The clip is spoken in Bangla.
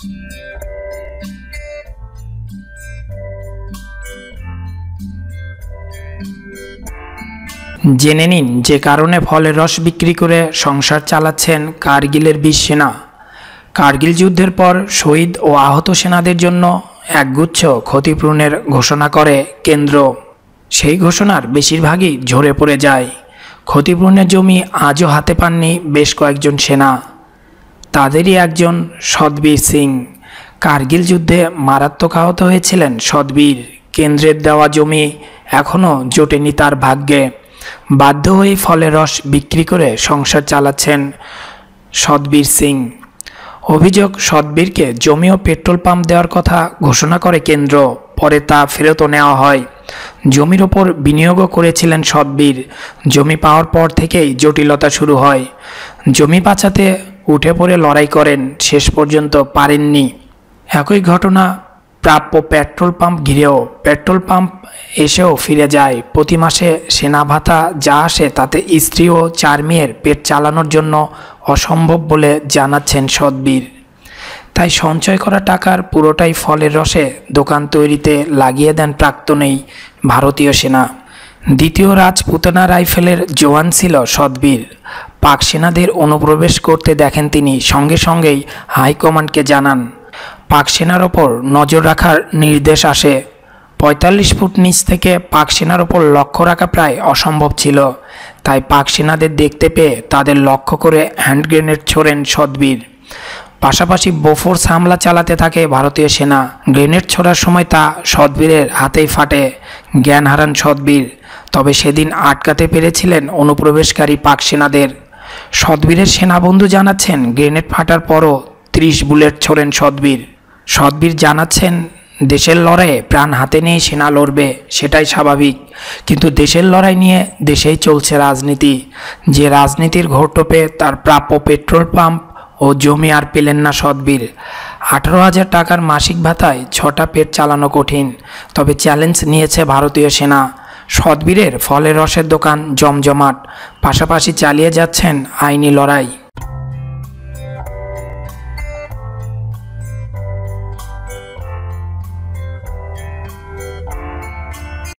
জেনে নিন যে কারণে ফলের রস বিক্রি করে সংসার চালাচ্ছেন কার্গিলের বিশ সেনা কার্গিল যুদ্ধের পর শহীদ ও আহত সেনাদের জন্য একগুচ্ছ ক্ষতিপূরণের ঘোষণা করে কেন্দ্র সেই ঘোষণার বেশিরভাগই ঝরে পড়ে যায় ক্ষতিপূরণের জমি আজও হাতে পাননি বেশ কয়েকজন সেনা তাদেরই একজন সদবীর সিং কার্গিল যুদ্ধে মারাত্মক আহত হয়েছিলেন সদবীর কেন্দ্রের দেওয়া জমি এখনও জোটেনি তার ভাগ্যে বাধ্য হয়ে ফলের রস বিক্রি করে সংসার চালাচ্ছেন সদবীর সিং অভিযোগ সদবীরকে জমি ও পেট্রোল পাম্প দেওয়ার কথা ঘোষণা করে কেন্দ্র পরে তা ফেরতও নেওয়া হয় জমির ওপর বিনিয়োগও করেছিলেন সদবীর জমি পাওয়ার পর থেকেই জটিলতা শুরু হয় জমি বাঁচাতে উঠে পড়ে লড়াই করেন শেষ পর্যন্ত পারেননি একই ঘটনা প্রাপ্য পেট্রোল পাম্প ঘিরেও পেট্রোল পাম্প এসেও ফিরে যায় প্রতি মাসে সেনা ভাতা যা আসে তাতে স্ত্রী ও চার মেয়ের পেট চালানোর জন্য অসম্ভব বলে জানাচ্ছেন সদ্বীর তাই সঞ্চয় করা টাকার পুরোটাই ফলের রসে দোকান তৈরিতে লাগিয়ে দেন প্রাক্তনেই ভারতীয় সেনা দ্বিতীয় রাজপুতানা রাইফেলের জোয়ান ছিল সদবীর পাক সেনাদের অনুপ্রবেশ করতে দেখেন তিনি সঙ্গে সঙ্গেই হাইকমান্ডকে জানান পাক সেনার ওপর নজর রাখার নির্দেশ আসে পঁয়তাল্লিশ ফুট নিচ থেকে পাক সেনার ওপর লক্ষ্য রাখা প্রায় অসম্ভব ছিল তাই পাক সেনাদের দেখতে পেয়ে তাদের লক্ষ্য করে হ্যান্ড গ্রেনেড ছোড়েন সদবীর পাশাপাশি বোফোর্স হামলা চালাতে থাকে ভারতীয় সেনা গ্রেনেড ছোড়ার সময় তা সদ্বীরের হাতেই ফাটে জ্ঞান হারান সদ্বীর তবে সেদিন আটকাতে পেরেছিলেন অনুপ্রবেশকারী পাক সেনাদের সদ্বীরের সেনাবন্ধু জানাচ্ছেন গ্রেনেড ফাটার পরও ত্রিশ বুলেট ছোড়েন সদ্বীর সদ্বীর জানাচ্ছেন দেশের লড়াইয়ে প্রাণ হাতে নিয়ে সেনা লড়বে সেটাই স্বাভাবিক কিন্তু দেশের লড়াই নিয়ে দেশেই চলছে রাজনীতি যে রাজনীতির ঘোরটোপে তার প্রাপ্য পেট্রোল পাম্প ও জমি আর পেলেন না সদ্বীর আঠারো হাজার টাকার মাসিক ভাতায় ছটা পেট চালানো কঠিন তবে চ্যালেঞ্জ নিয়েছে ভারতীয় সেনা সদ্বীরের ফলের রসের দোকান জমজমাট পাশাপাশি চালিয়ে যাচ্ছেন আইনি লড়াই